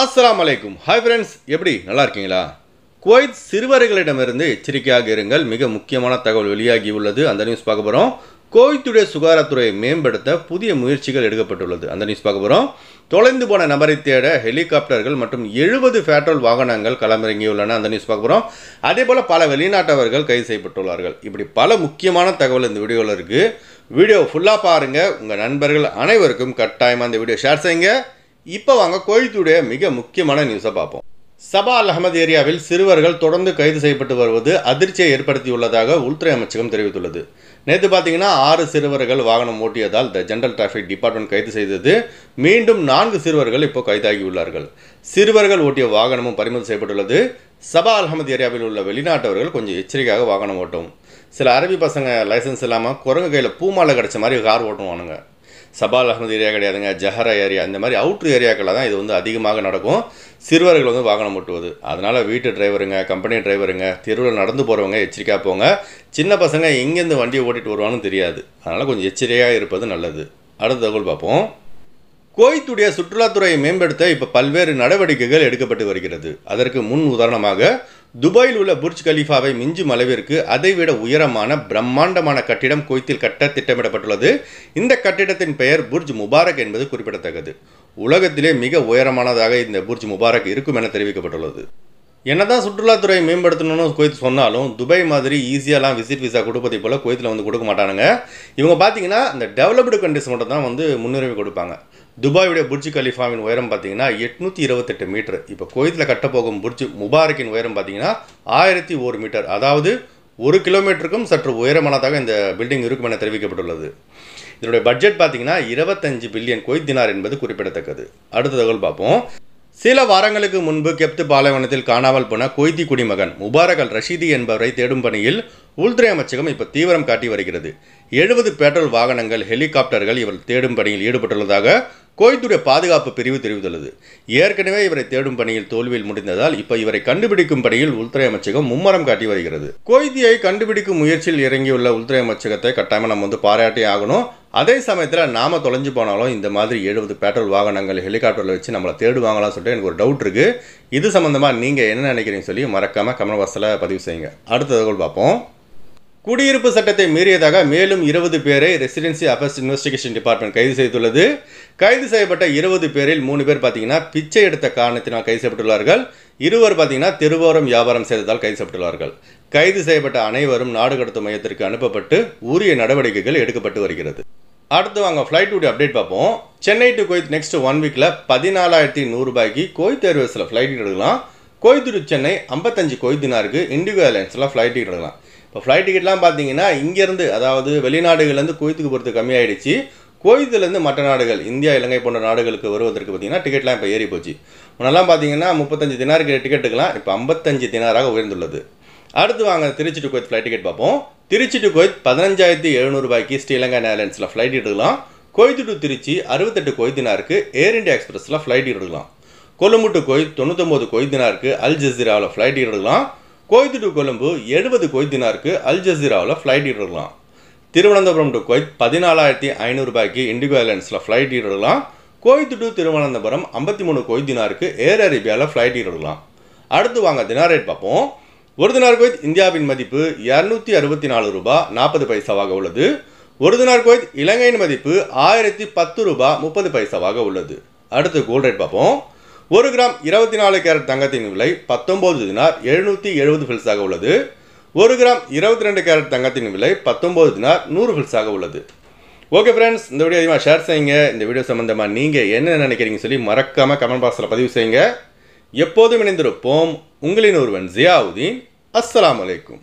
அஸ்லாம் அலைக்கும் hi friends எப்படி நல்லா இருக்கீங்களா குவைத் சிறுவர்களிடமிருந்து எச்சரிக்கையாக இருங்கள் மிக முக்கியமான தகவல் வெளியாகி உள்ளது அந்த நியூஸ் பார்க்க போகிறோம் குவைத்துடைய சுகாதாரத்துறையை மேம்படுத்த புதிய முயற்சிகள் எடுக்கப்பட்டுள்ளது அந்த நியூஸ் பார்க்க போகிறோம் தொலைந்து போன நபரை தேட ஹெலிகாப்டர்கள் மற்றும் எழுபது பெட்ரோல் வாகனங்கள் களமிறங்கியுள்ளன அந்த நியூஸ் பார்க்க போகிறோம் அதே போல் பல வெளிநாட்டவர்கள் கைது செய்யப்பட்டுள்ளார்கள் இப்படி பல முக்கியமான தகவல் இந்த வீடியோவில் இருக்குது வீடியோ ஃபுல்லாக பாருங்கள் உங்கள் நண்பர்கள் அனைவருக்கும் கட்டாயமாக அந்த வீடியோ ஷேர் செய்யுங்க இப்போ வாங்க கோழித்துடைய மிக முக்கியமான நியூஸை பார்ப்போம் சபா அல் அஹமது ஏரியாவில் சிறுவர்கள் தொடர்ந்து கைது செய்யப்பட்டு வருவது அதிர்ச்சியை ஏற்படுத்தியுள்ளதாக உள்துறை அமைச்சகம் தெரிவித்துள்ளது நேற்று பார்த்தீங்கன்னா ஆறு சிறுவர்கள் வாகனம் ஓட்டியதால் த ஜென்ரல் டிராஃபிக் டிபார்ட்மெண்ட் கைது செய்தது மீண்டும் நான்கு சிறுவர்கள் இப்போ கைதாகியுள்ளார்கள் சிறுவர்கள் ஓட்டிய வாகனமும் பறிமுதல் செய்யப்பட்டுள்ளது சபா அஹமது ஏரியாவில் உள்ள வெளிநாட்டவர்கள் கொஞ்சம் எச்சரிக்கையாக வாகனம் ஓட்டும் சில அரபி பசங்க லைசன்ஸ் இல்லாமல் குரங்கு கையில் பூமாலை கிடச்ச மாதிரி கார் ஓட்டுவானுங்க சபால் அகமது ஏரியா கிடையாதுங்க ஜஹரா ஏரியா இந்த மாதிரி அவுட்ரு ஏரியாக்களில் தான் இது வந்து அதிகமாக நடக்கும் சிறுவர்கள் வந்து வாகனம் ஓட்டுவது அதனால் வீட்டு டிரைவருங்க கம்பெனி டிரைவருங்க தெருவில் நடந்து போகிறவங்க எச்சரிக்கையாக போங்க சின்ன பசங்க எங்கேருந்து வண்டியை ஓட்டிகிட்டு வருவான்னு தெரியாது அதனால் கொஞ்சம் எச்சரிக்கையாக இருப்பது நல்லது அடுத்த தகவல் பார்ப்போம் கோயத்துடைய சுற்றுலாத்துறையை மேம்படுத்த இப்போ பல்வேறு நடவடிக்கைகள் எடுக்கப்பட்டு வருகிறது அதற்கு முன் உதாரணமாக துபாயில் உள்ள புர்ஜ் கலீஃபாவை மிஞ்சும் அளவிற்கு அதைவிட உயரமான பிரம்மாண்டமான கட்டிடம் குவைத்தில் கட்ட திட்டமிடப்பட்டுள்ளது இந்த கட்டிடத்தின் பெயர் புர்ஜ் முபாரக் என்பது குறிப்பிடத்தக்கது உலகத்திலே மிக உயரமானதாக இந்த புர்ஜ் முபாரக் இருக்கும் என தெரிவிக்கப்பட்டுள்ளது என்னதான் சுற்றுலாத்துறை மேம்படுத்தணும்னு குவைத் சொன்னாலும் துபாய் மாதிரி ஈஸியாலாம் விசிட் விசா கொடுப்பதை போல் குவைத்தில் வந்து கொடுக்க மாட்டானுங்க இவங்க பார்த்தீங்கன்னா இந்த டெவலப்டு கண்ட்ரிஸ் மட்டும் தான் வந்து முன்னுரிமை கொடுப்பாங்க துபாயுடைய புர்ஜ் கலிஃபாவின் உயரம் பார்த்தீங்கன்னா எட்நூற்றி இருபத்தெட்டு மீட்டர் இப்போ கோயத்தில் கட்டப்போகும் புர்ஜி முபாரக்கின் உயரம் பார்த்தீங்கன்னா ஆயிரத்தி ஒரு மீட்டர் அதாவது ஒரு கிலோமீட்டருக்கும் சற்று உயரமானதாக இந்த பில்டிங் இருக்கும் என தெரிவிக்கப்பட்டுள்ளது இதனுடைய பட்ஜெட் பார்த்தீங்கன்னா இருபத்தஞ்சு பில்லியன் கொய்த் தினார் என்பது குறிப்பிடத்தக்கது அடுத்த தகவல் பார்ப்போம் சில வாரங்களுக்கு முன்பு கெப்து பாலைவனத்தில் காணாமல் போன கொய்தி குடிமகன் முபாரக் அல் ரஷீதி என்பவரை தேடும் பணியில் உள்துறை அமைச்சகம் இப்போ தீவிரம் காட்டி வருகிறது எழுபது பெட்ரோல் வாகனங்கள் ஹெலிகாப்டர்கள் இவர் தேடும் பணியில் ஈடுபட்டுள்ளதாக கோயத்துடைய பாதுகாப்பு பிரிவு தெரிவித்துள்ளது ஏற்கனவே இவரை தேடும் பணியில் தோல்வியில் முடிந்ததால் இப்போ இவரை கண்டுபிடிக்கும் பணியில் உள்துறை அமைச்சகம் மும்மரம் காட்டி வருகிறது கோய்தியை கண்டுபிடிக்கும் முயற்சியில் இறங்கியுள்ள உள்துறை அமைச்சகத்தை கட்டாயமாக நம்ம வந்து பாராட்டி ஆகணும் அதே சமயத்தில் நாம் தொலைஞ்சு போனாலும் இந்த மாதிரி எழுபது பெட்ரோல் வாகனங்கள் ஹெலிகாப்டரில் வச்சு நம்மளை தேடுவாங்களாம் சொல்லிட்டு எனக்கு ஒரு டவுட் இருக்குது இது சம்மந்தமாக நீங்கள் என்ன நினைக்கிறீங்கன்னு சொல்லி மறக்காமல் கமல் பாக்ஸில் பதிவு செய்யுங்க அடுத்த தகவல் பார்ப்போம் குடியிருப்பு சட்டத்தை மீறியதாக மேலும் இருபது பேரை ரெசிடென்சி அஃபேர்ஸ் இன்வெஸ்டிகேஷன் டிபார்ட்மெண்ட் கைது செய்துள்ளது கைது செய்யப்பட்ட இருபது பேரில் மூணு பேர் பார்த்தீங்கன்னா பிச்சை எடுத்த காரணத்தினால் கைது செய்யப்பட்டுள்ளார்கள் இருவர் பார்த்தீங்கன்னா தெருவோரம் வியாபாரம் செய்ததால் கைது செய்யப்பட்டுள்ளார்கள் கைது செய்யப்பட்ட அனைவரும் நாடு கடத்தும் மையத்திற்கு அனுப்பப்பட்டு உரிய நடவடிக்கைகள் எடுக்கப்பட்டு வருகிறது அடுத்து வாங்க ஃப்ளைட் உடைய அப்டேட் பார்ப்போம் Chennai to Kuwait next one வீக்கில் பதினாலாயிரத்தி நூறுரூபாய்க்கு கோயத் ஏர்வேஸில் ஃப்ளைட் எடுக்கலாம் கோயத் சென்னை ஐம்பத்தஞ்சு கோய்தினாருக்கு இண்டிகோ ஏர்லைன்ஸில் ஃப்ளைட் எடுக்கலாம் இப்போ ஃப்ளைட் டிக்கெட்லாம் பார்த்தீங்கன்னா இங்கேருந்து அதாவது வெளிநாடுகள்லேருந்து கோயத்துக்கு போகிறது கம்மியாயிடுச்சு கோயத்துலேருந்து மற்ற நாடுகள் இந்தியா இலங்கை போன்ற நாடுகளுக்கு வருவதற்கு பார்த்திங்கன்னா டிக்கெட்லாம் இப்போ ஏறி போச்சு முன்னெல்லாம் பார்த்தீங்கன்னா முப்பத்தஞ்சு தினாருக்கு டிக்கெட்டுக்கெலாம் இப்போ ஐம்பத்தஞ்சு தினாராக உயர்ந்துள்ளது அடுத்து வாங்க Trichy to Kuwait flight ticket பார்ப்போம் திருச்சி டு கோயத் பதினஞ்சாயிரத்தி எழுநூறுபாய்க்கு ஸ்ரீலங்கா ஏர்லைன்ஸில் ஃப்ளைட் எடுக்கலாம் கோயத்து டு திருச்சி அறுபத்தெட்டு குவைத்தினாருக்கு ஏர் இண்டியா எக்ஸ்பிரஸில் ஃப்ளைட் எடுக்கலாம் கொழும்பு டு குவைத் தொண்ணூத்தொம்பது குவைத்தினாருக்கு அல் ஜசிராவில் ஃப்ளைட் எடுக்கலாம் கோய்த்து டு கொழும்பு எழுபது கொய்தினாருக்கு அல் ஜசீராவில் ஃப்ளைட் இடலாம் திருவனந்தபுரம் டு கொய்த் பதினாலாயிரத்தி ஐநூறுபாய்க்கு இண்டிகோ ஏர்லைன்ஸில் ஃப்ளைட் இடலாம் கோய்த்து டு திருவனந்தபுரம் ஐம்பத்தி மூணு கொய்தினாருக்கு ஏர் அரேபியாவில் ஃப்ளைட் இடலாம் அடுத்து வாங்க தினா ரேட் பார்ப்போம் ஒரு தினார் கோய்த் இந்தியாவின் மதிப்பு இரநூத்தி அறுபத்தி நாலு ரூபாய் நாற்பது பைசாவாக உள்ளது ஒரு தினார் கோய்த் இலங்கையின் மதிப்பு ஆயிரத்தி பத்து ரூபா முப்பது பைசாவாக உள்ளது அடுத்து கோல்ட் ரேட் பார்ப்போம் ஒரு கிராம் இருபத்தி நாலு கேரட் தங்கத்தின் விலை பத்தொம்போது தினார் எழுநூற்றி எழுபது ஃபில்ஸாக உள்ளது ஒரு கிராம் இருபத்தி ரெண்டு கேரட் தங்கத்தின் விலை பத்தொம்போது தினார் நூறு ஃபில்ஸாக உள்ளது ஓகே ஃப்ரெண்ட்ஸ் இந்த வீடியோ அதிகமாக ஷேர் செய்யுங்க இந்த வீடியோ சம்மந்தமாக நீங்கள் என்ன நினைக்கிறீங்கன்னு சொல்லி மறக்காமல் கமெண்ட் பாக்ஸில் பதிவு செய்யுங்க எப்போதும் இணைந்திருப்போம் உங்களின் ஒருவன் ஜியாவுதீன் அஸ்லாம் வலைக்கும்